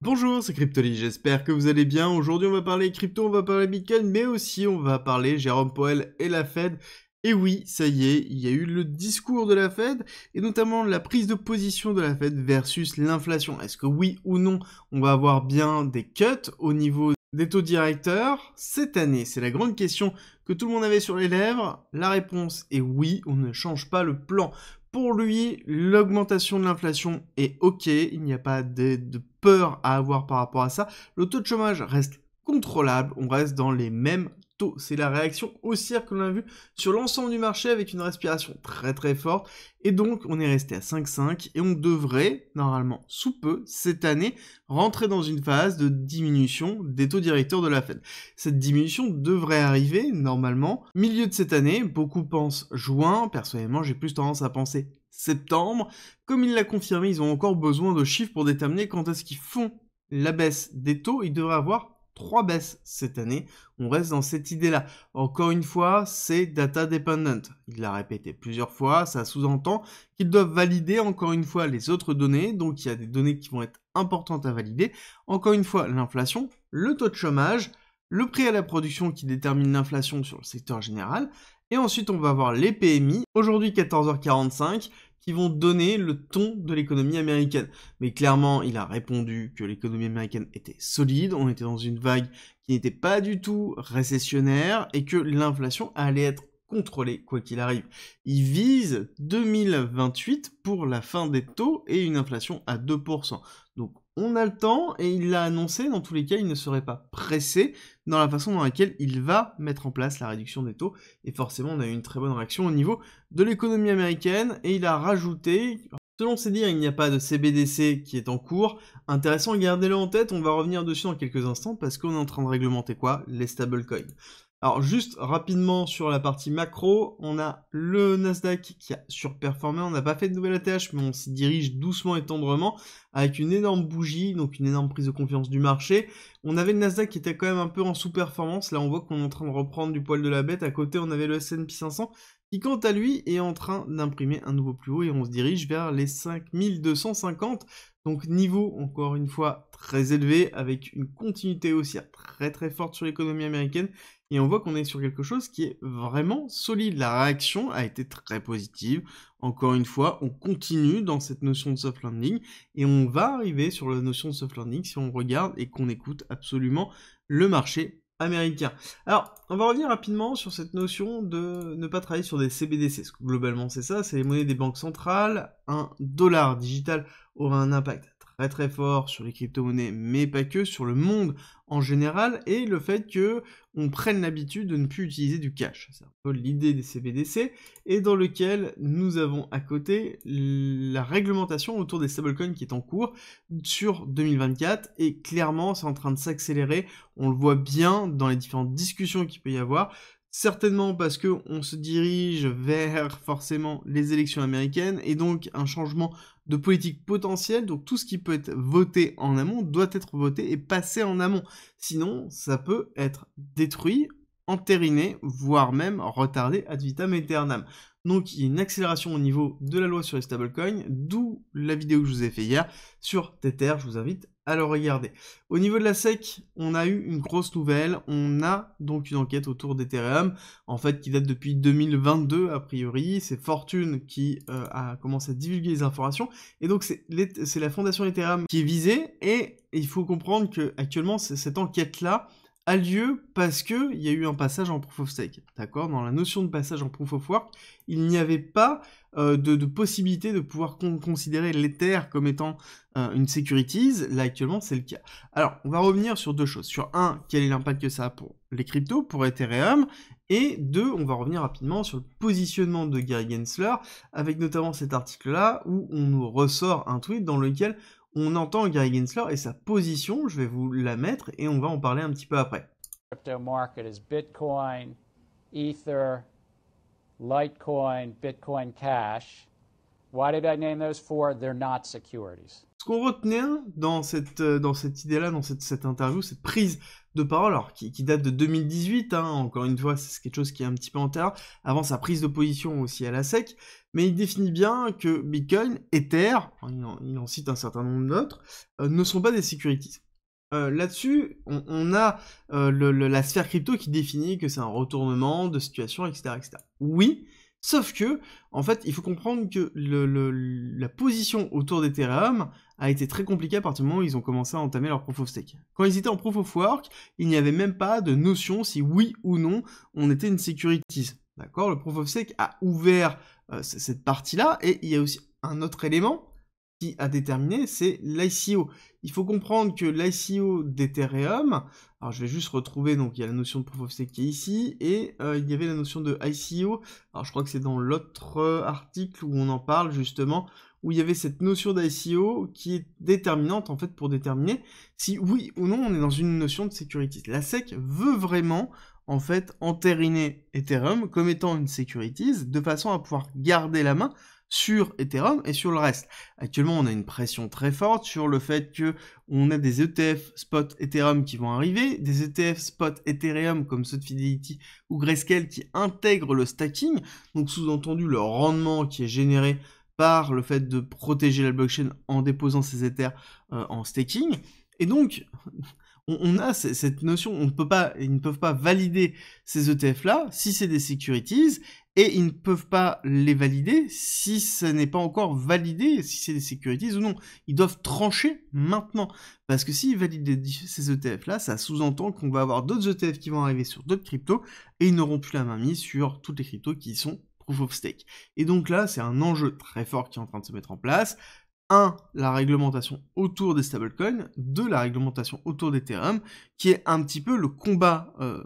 Bonjour, c'est Cryptoly, j'espère que vous allez bien. Aujourd'hui, on va parler crypto, on va parler Bitcoin, mais aussi on va parler Jérôme Powell et la Fed. Et oui, ça y est, il y a eu le discours de la Fed, et notamment la prise de position de la Fed versus l'inflation. Est-ce que oui ou non, on va avoir bien des cuts au niveau des taux directeurs cette année C'est la grande question que tout le monde avait sur les lèvres. La réponse est oui, on ne change pas le plan pour lui, l'augmentation de l'inflation est OK, il n'y a pas de, de peur à avoir par rapport à ça. Le taux de chômage reste contrôlable, on reste dans les mêmes c'est la réaction haussière que l'on a vue sur l'ensemble du marché avec une respiration très très forte. Et donc on est resté à 5,5 et on devrait normalement sous peu cette année rentrer dans une phase de diminution des taux directeurs de la Fed. Cette diminution devrait arriver normalement milieu de cette année. Beaucoup pensent juin. Personnellement j'ai plus tendance à penser septembre. Comme il l'a confirmé, ils ont encore besoin de chiffres pour déterminer quand est-ce qu'ils font la baisse des taux. Ils devraient avoir trois baisses cette année. On reste dans cette idée-là. Encore une fois, c'est data dependent. Il l'a répété plusieurs fois, ça sous-entend qu'ils doivent valider encore une fois les autres données. Donc il y a des données qui vont être importantes à valider. Encore une fois, l'inflation, le taux de chômage, le prix à la production qui détermine l'inflation sur le secteur général. Et ensuite, on va voir les PMI. Aujourd'hui, 14h45 qui vont donner le ton de l'économie américaine. Mais clairement, il a répondu que l'économie américaine était solide, on était dans une vague qui n'était pas du tout récessionnaire et que l'inflation allait être contrôlée quoi qu'il arrive. Il vise 2028 pour la fin des taux et une inflation à 2%. Donc on a le temps et il l'a annoncé, dans tous les cas, il ne serait pas pressé dans la façon dans laquelle il va mettre en place la réduction des taux. Et forcément, on a eu une très bonne réaction au niveau de l'économie américaine et il a rajouté... Selon ses dires, il n'y a pas de CBDC qui est en cours. Intéressant, gardez-le en tête, on va revenir dessus dans quelques instants parce qu'on est en train de réglementer quoi Les stablecoins. Alors juste rapidement sur la partie macro, on a le Nasdaq qui a surperformé, on n'a pas fait de nouvelle ATH mais on s'y dirige doucement et tendrement avec une énorme bougie, donc une énorme prise de confiance du marché. On avait le Nasdaq qui était quand même un peu en sous-performance, là on voit qu'on est en train de reprendre du poil de la bête, à côté on avait le S&P 500 qui quant à lui est en train d'imprimer un nouveau plus haut et on se dirige vers les 5250. Donc niveau encore une fois très élevé avec une continuité haussière très très forte sur l'économie américaine et on voit qu'on est sur quelque chose qui est vraiment solide. La réaction a été très positive. Encore une fois, on continue dans cette notion de soft landing et on va arriver sur la notion de soft landing si on regarde et qu'on écoute absolument le marché américain. Alors, on va revenir rapidement sur cette notion de ne pas travailler sur des CBDC. Globalement, c'est ça, c'est les monnaies des banques centrales. Un dollar digital aura un impact très très fort sur les crypto-monnaies, mais pas que, sur le monde en général, et le fait que on prenne l'habitude de ne plus utiliser du cash. C'est un peu l'idée des CBDC, et dans lequel nous avons à côté la réglementation autour des stablecoins qui est en cours sur 2024, et clairement c'est en train de s'accélérer, on le voit bien dans les différentes discussions qu'il peut y avoir, Certainement parce que on se dirige vers forcément les élections américaines et donc un changement de politique potentiel, Donc tout ce qui peut être voté en amont doit être voté et passé en amont. Sinon, ça peut être détruit, entériné, voire même retardé ad vitam aeternam. Donc il y a une accélération au niveau de la loi sur les stablecoins, d'où la vidéo que je vous ai fait hier sur Tether, je vous invite à le regarder. Au niveau de la SEC, on a eu une grosse nouvelle, on a donc une enquête autour d'Ethereum, en fait qui date depuis 2022 a priori, c'est Fortune qui euh, a commencé à divulguer les informations, et donc c'est la fondation Ethereum qui est visée, et il faut comprendre qu'actuellement actuellement cette enquête-là, a lieu parce que il y a eu un passage en proof of stake. D'accord Dans la notion de passage en proof of work, il n'y avait pas euh, de, possibilité de pouvoir considérer l'Ether comme étant euh, une securities. Là, actuellement, c'est le cas. Alors, on va revenir sur deux choses. Sur un, quel est l'impact que ça a pour les cryptos, pour Ethereum et deux, on va revenir rapidement sur le positionnement de Gary Gensler, avec notamment cet article-là où on nous ressort un tweet dans lequel on entend Gary Gensler et sa position, je vais vous la mettre et on va en parler un petit peu après. Crypto is Bitcoin, Ether, Litecoin, Bitcoin Cash securities. Ce qu'on retenait dans cette, euh, dans cette idée-là, dans cette, interview, cette prise de parole, alors qui, date de 2018, hein, encore une fois, c'est quelque chose qui est un petit peu en terre, avant sa prise de position aussi à la SEC, mais il définit bien que Bitcoin, Ether, il en, cite un certain nombre d'autres, euh, ne sont pas des securities. Euh, là-dessus, on, a la sphère crypto qui définit que c'est un retournement de situation, etc. etc. Oui, Sauf que, en fait, il faut comprendre que la position autour d'Ethereum a été très compliquée à partir du moment où ils ont commencé à entamer leur proof of stake. Quand ils étaient en proof of work, il n'y avait même pas de notion si oui ou non on était une securities. D'accord Le proof of stake a ouvert euh, cette partie-là et il y a aussi un autre élément qui a déterminé, c'est l'ICO. Il faut comprendre que l'ICO d'Ethereum, alors je vais juste retrouver, donc il y a la notion de Proof of Stake qui est ici, et euh, il y avait la notion de ICO, alors je crois que c'est dans l'autre euh, article où on en parle justement, où il y avait cette notion d'ICO qui est déterminante en fait pour déterminer si oui ou non on est dans une notion de securities. La SEC veut vraiment en fait entériner Ethereum comme étant une securities de façon à pouvoir garder la main sur Ethereum et sur le reste. Actuellement, on a une pression très forte sur le fait que on a des ETF spot Ethereum qui vont arriver, des ETF spot Ethereum comme ceux de Fidelity ou Grayscale qui intègrent le stacking, donc sous-entendu le rendement qui est généré par le fait de protéger la blockchain en déposant ses Ethers euh, en staking. Et donc, on, a cette notion, on peut pas, ils ne peuvent pas valider ces ETF-là si c'est des securities, et ils ne peuvent pas les valider si ce n'est pas encore validé, si c'est des securities ou non. Ils doivent trancher maintenant. Parce que s'ils valident ces ETF-là, ça sous-entend qu'on va avoir d'autres ETF qui vont arriver sur d'autres cryptos et ils n'auront plus la main mise sur toutes les cryptos qui sont proof of stake. Et donc là, c'est un enjeu très fort qui est en train de se mettre en place. Un, La réglementation autour des stablecoins. Deux, La réglementation autour d'Ethereum, qui est un petit peu le combat euh,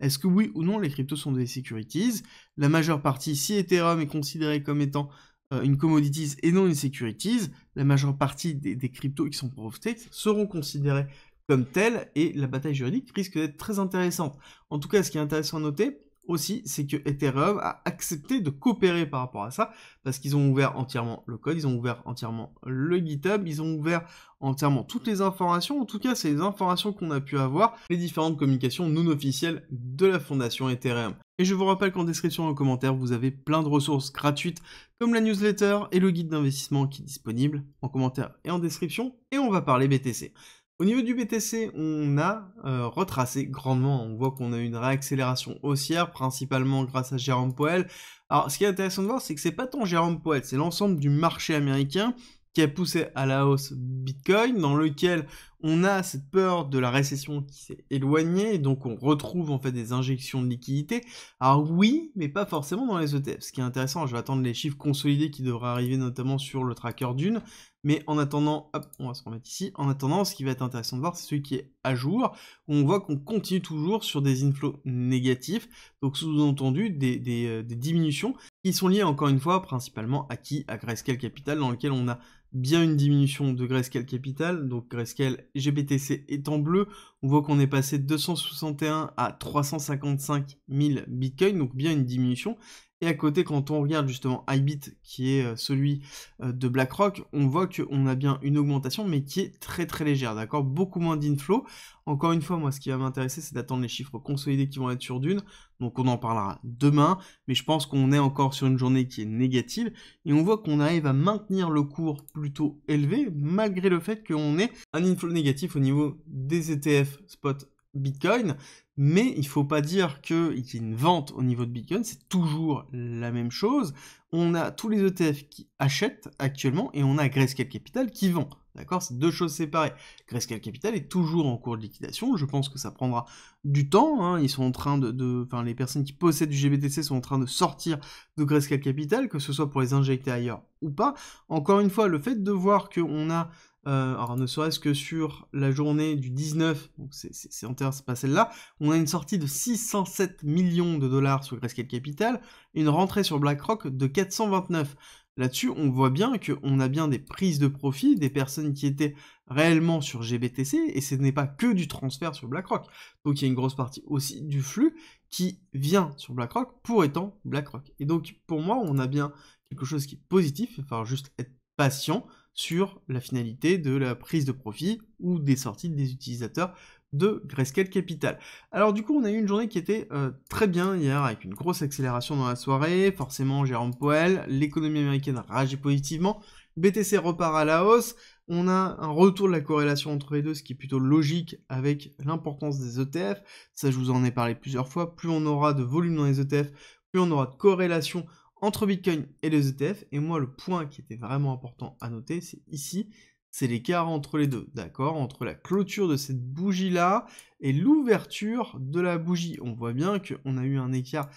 est-ce que oui ou non les cryptos sont des securities La majeure partie, si Ethereum est considéré comme étant euh, une commodities et non une securities, la majeure partie des, cryptos qui sont profités seront considérés comme telles et la bataille juridique risque d'être très intéressante. En tout cas, ce qui est intéressant à noter, aussi, c'est que Ethereum a accepté de coopérer par rapport à ça, parce qu'ils ont ouvert entièrement le code, ils ont ouvert entièrement le GitHub, ils ont ouvert entièrement toutes les informations, en tout cas c'est les informations qu'on a pu avoir, les différentes communications non officielles de la fondation Ethereum. Et je vous rappelle qu'en description et en commentaire, vous avez plein de ressources gratuites, comme la newsletter et le guide d'investissement qui est disponible en commentaire et en description, et on va parler BTC. Au niveau du BTC, on a euh, retracé grandement. On voit qu'on a une réaccélération haussière, principalement grâce à Jérôme Powell. Alors, ce qui est intéressant de voir, c'est que c'est pas tant Jérôme Powell, c'est l'ensemble du marché américain qui a poussé à la hausse Bitcoin, dans lequel on a cette peur de la récession qui s'est éloignée, donc on retrouve en fait des injections de liquidités. Alors oui, mais pas forcément dans les ETF. Ce qui est intéressant, je vais attendre les chiffres consolidés qui devraient arriver notamment sur le tracker d'une. Mais en attendant, hop, on va se remettre ici. En attendant, ce qui va être intéressant de voir, c'est celui qui est à jour. Où on voit qu'on continue toujours sur des inflows négatifs, donc sous-entendu des, euh, diminutions qui sont liées encore une fois principalement à qui À quel Capital, dans lequel on a bien une diminution de Grayscale Capital, donc Grayscale GBTC étant bleu, on voit qu'on est passé de 261 à 355 000 bitcoins, donc bien une diminution, et à côté, quand on regarde justement iBit, qui est euh, celui euh, de BlackRock, on voit qu'on a bien une augmentation, mais qui est très très légère, d'accord Beaucoup moins d'inflow. Encore une fois, moi, ce qui va m'intéresser, c'est d'attendre les chiffres consolidés qui vont être sur Dune. Donc on en parlera demain, mais je pense qu'on est encore sur une journée qui est négative. Et on voit qu'on arrive à maintenir le cours plutôt élevé, malgré le fait qu'on ait un inflow négatif au niveau des ETF spot Bitcoin, mais il ne faut pas dire qu'il y a une vente au niveau de Bitcoin, c'est toujours la même chose. On a tous les ETF qui achètent actuellement et on a Grayscale Capital qui vend. D'accord C'est deux choses séparées. Grayscale Capital est toujours en cours de liquidation. Je pense que ça prendra du temps. Hein. Ils sont en train de, de, Enfin, les personnes qui possèdent du GBTC sont en train de sortir de Grayscale Capital, que ce soit pour les injecter ailleurs ou pas. Encore une fois, le fait de voir qu'on a euh, alors ne serait-ce que sur la journée du 19, donc c'est antérieur, c'est pas celle-là, on a une sortie de 607 millions de dollars sur Grayscale Capital, une rentrée sur BlackRock de 429. Là-dessus, on voit bien qu'on a bien des prises de profit, des personnes qui étaient réellement sur GBTC, et ce n'est pas que du transfert sur BlackRock. Donc il y a une grosse partie aussi du flux qui vient sur BlackRock pour étant BlackRock. Et donc pour moi, on a bien quelque chose qui est positif, il va juste être patient, sur la finalité de la prise de profit ou des sorties des utilisateurs de Grayscale Capital. Alors du coup, on a eu une journée qui était euh, très bien hier, avec une grosse accélération dans la soirée, forcément Jérôme Powell, l'économie américaine rageait positivement, BTC repart à la hausse, on a un retour de la corrélation entre les deux, ce qui est plutôt logique avec l'importance des ETF, ça je vous en ai parlé plusieurs fois, plus on aura de volume dans les ETF, plus on aura de corrélation entre Bitcoin et les ETF. Et moi, le point qui était vraiment important à noter, c'est ici, c'est l'écart entre les deux, d'accord Entre la clôture de cette bougie-là et l'ouverture de la bougie. On voit bien qu'on a eu un écart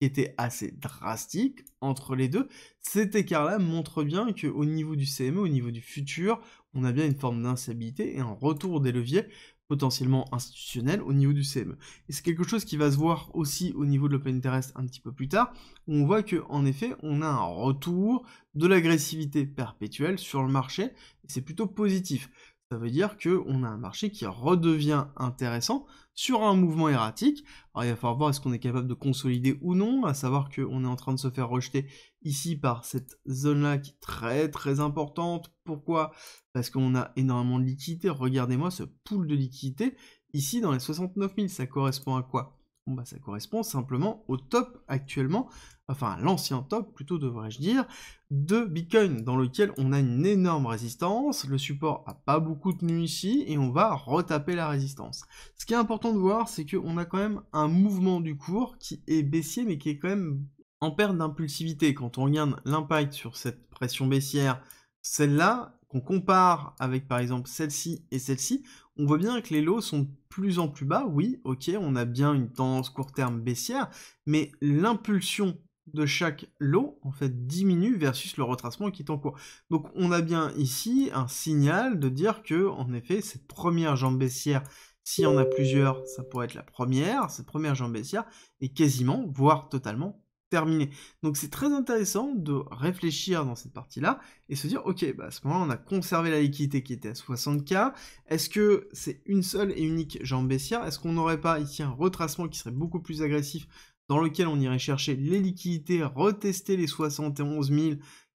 qui était assez drastique entre les deux. Cet écart-là montre bien qu'au niveau du CME, au niveau du futur, on a bien une forme d'instabilité et un retour des leviers potentiellement institutionnel au niveau du CME. Et c'est quelque chose qui va se voir aussi au niveau de l'open interest un petit peu plus tard, où on voit que en effet, on a un retour de l'agressivité perpétuelle sur le marché, et c'est plutôt positif ça veut dire qu'on a un marché qui redevient intéressant sur un mouvement erratique. Alors il va falloir voir est-ce qu'on est capable de consolider ou non, à savoir qu'on est en train de se faire rejeter ici par cette zone-là qui est très très importante. Pourquoi Parce qu'on a énormément de liquidités. Regardez-moi ce pool de liquidités ici dans les 69 000, ça correspond à quoi Bon bah, ça correspond simplement au top actuellement, enfin l'ancien top plutôt devrais-je dire, de Bitcoin dans lequel on a une énorme résistance, le support a pas beaucoup tenu ici et on va retaper la résistance. Ce qui est important de voir c'est qu'on a quand même un mouvement du cours qui est baissier mais qui est quand même en perte d'impulsivité. Quand on regarde l'impact sur cette pression baissière, celle-là qu'on compare avec par exemple celle-ci et celle-ci, on voit bien que les lots sont de plus en plus bas. Oui, ok, on a bien une tendance court terme baissière, mais l'impulsion de chaque lot en fait diminue versus le retracement qui est en cours. Donc on a bien ici un signal de dire que en effet cette première jambe baissière, s'il y en a plusieurs, ça pourrait être la première, cette première jambe baissière est quasiment, voire totalement terminé. Donc c'est très intéressant de réfléchir dans cette partie-là et se dire, ok, bah, à ce moment-là, on a conservé la liquidité qui était à 60K. Est-ce que c'est une seule et unique jambe baissière Est-ce qu'on n'aurait pas ici un retracement qui serait beaucoup plus agressif dans lequel on irait chercher les liquidités, retester les 71 000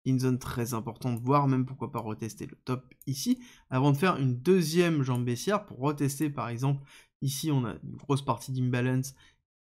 une zone très importante, voire même pourquoi pas retester le top ici, avant de faire une deuxième jambe baissière pour retester par exemple, ici on a une grosse partie d'imbalance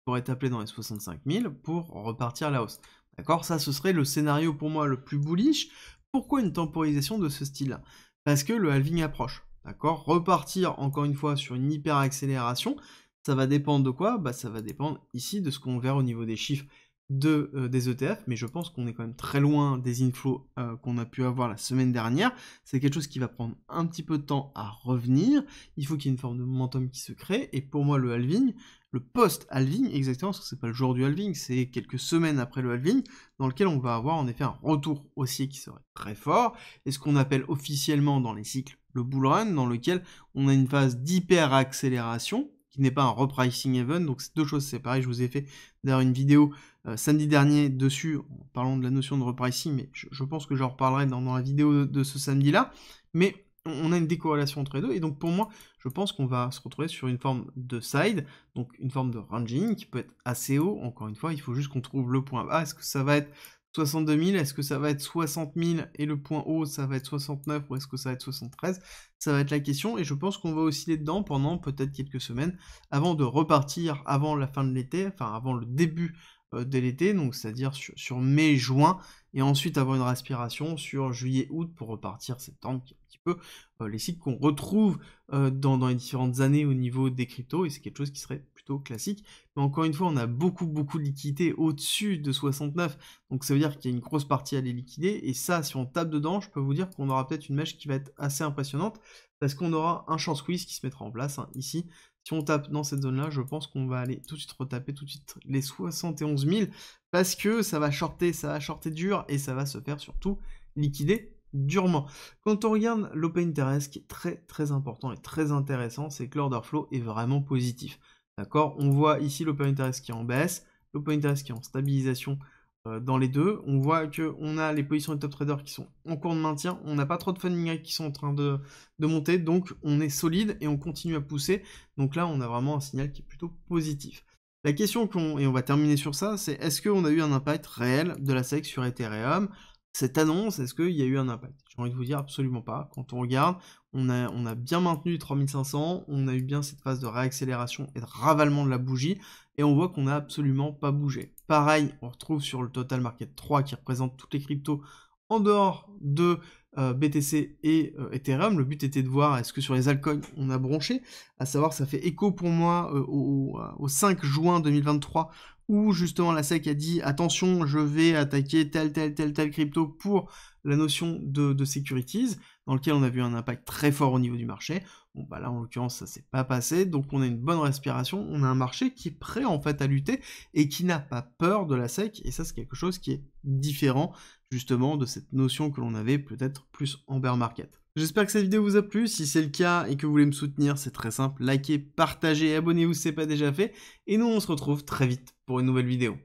pourrait taper dans les 65 000 pour repartir la hausse. D'accord Ça, ce serait le scénario pour moi le plus bullish. Pourquoi une temporisation de ce style-là Parce que le halving approche. D'accord Repartir encore une fois sur une hyper accélération, ça va dépendre de quoi bah, Ça va dépendre ici de ce qu'on verra au niveau des chiffres de, euh, des ETF, mais je pense qu'on est quand même très loin des inflows euh, qu'on a pu avoir la semaine dernière. C'est quelque chose qui va prendre un petit peu de temps à revenir. Il faut qu'il y ait une forme de momentum qui se crée. Et pour moi, le halving, le post-halving, exactement, parce que c'est pas le jour du halving, c'est quelques semaines après le halving, dans lequel on va avoir en effet un retour haussier qui serait très fort, et ce qu'on appelle officiellement dans les cycles le bull run, dans lequel on a une phase d'hyper-accélération, qui n'est pas un repricing event. Donc c'est deux choses séparées. Je vous ai fait d'ailleurs une vidéo euh, samedi dernier dessus en parlant de la notion de repricing, mais je, pense que j'en reparlerai dans, la vidéo de, ce samedi-là. Mais on a une décorrélation entre les deux, et donc pour moi, je pense qu'on va se retrouver sur une forme de side, donc une forme de ranging qui peut être assez haut, encore une fois, il faut juste qu'on trouve le point bas, est-ce que ça va être 62 000, est-ce que ça va être 60 000 et le point haut, ça va être 69 ou est-ce que ça va être 73 Ça va être la question et je pense qu'on va osciller dedans pendant peut-être quelques semaines avant de repartir avant la fin de l'été, enfin avant le début euh, dès l'été, donc c'est-à-dire sur, mai-juin, et ensuite avoir une respiration sur juillet-août pour repartir septembre, qui est un petit peu euh, les cycles qu'on retrouve euh, dans, les différentes années au niveau des cryptos, et c'est quelque chose qui serait plutôt classique. Mais encore une fois, on a beaucoup, beaucoup de liquidités au-dessus de 69, donc ça veut dire qu'il y a une grosse partie à les liquider, et ça, si on tape dedans, je peux vous dire qu'on aura peut-être une mèche qui va être assez impressionnante, parce qu'on aura un chance squeeze qui se mettra en place hein, ici, si on tape dans cette zone-là, je pense qu'on va aller tout de suite retaper tout de suite les 71 000 parce que ça va shorter, ça va shorter dur et ça va se faire surtout liquider durement. Quand on regarde l'open interest, qui est très très important et très intéressant, c'est que l'order flow est vraiment positif. D'accord On voit ici l'open interest qui est en baisse, l'open interest qui est en stabilisation euh, dans les deux. On voit qu'on a les positions de top traders qui sont en cours de maintien. On n'a pas trop de funding qui sont en train de, de, monter. Donc on est solide et on continue à pousser. Donc là, on a vraiment un signal qui est plutôt positif. La question qu'on, et on va terminer sur ça, c'est est-ce qu'on a eu un impact réel de la SEC sur Ethereum cette annonce, est-ce qu'il y a eu un impact J'ai envie de vous dire absolument pas. Quand on regarde, on a, bien maintenu 3500, on a eu bien cette phase de réaccélération et de ravalement de la bougie, et on voit qu'on n'a absolument pas bougé. Pareil, on retrouve sur le Total Market 3 qui représente toutes les cryptos en dehors de euh, BTC et euh, Ethereum. Le but était de voir est-ce que sur les altcoins on a bronché, à savoir ça fait écho pour moi euh, au, 5 juin 2023 où justement la SEC a dit attention, je vais attaquer telle, telle, telle, tel crypto pour la notion de, de securities, dans lequel on a vu un impact très fort au niveau du marché. Bon, bah là, en l'occurrence, ça s'est pas passé, donc on a une bonne respiration, on a un marché qui est prêt en fait à lutter et qui n'a pas peur de la SEC, et ça, c'est quelque chose qui est différent justement de cette notion que l'on avait peut-être plus en bear market. J'espère que cette vidéo vous a plu, si c'est le cas et que vous voulez me soutenir, c'est très simple, likez, partagez, abonnez-vous si ce n'est pas déjà fait, et nous on se retrouve très vite pour une nouvelle vidéo.